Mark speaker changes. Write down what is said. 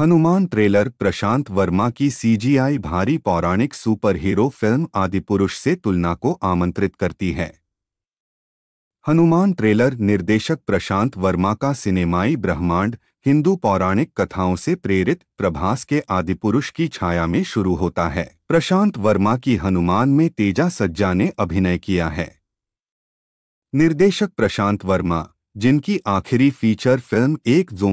Speaker 1: Hanuman trailer प्रशांत वर्मा की CGI भारी पौराणिक सुपरहीरो फिल्म आदिपुरुष से तुलना को आमंत्रित करती है हनुमान ट्रेलर निर्देशक प्रशांत वर्मा का सिनेमाई ब्रह्मांड हिंदू पौराणिक कथाओं से प्रेरित प्रभास के आदिपुरुष की छाया में शुरू होता है प्रशांत वर्मा की हनुमान में तेजा सज्जा ने अभिनय किया है निर्देशक प्रशांत वर्मा जिनकी आखिरी फीचर फिल्म एक जो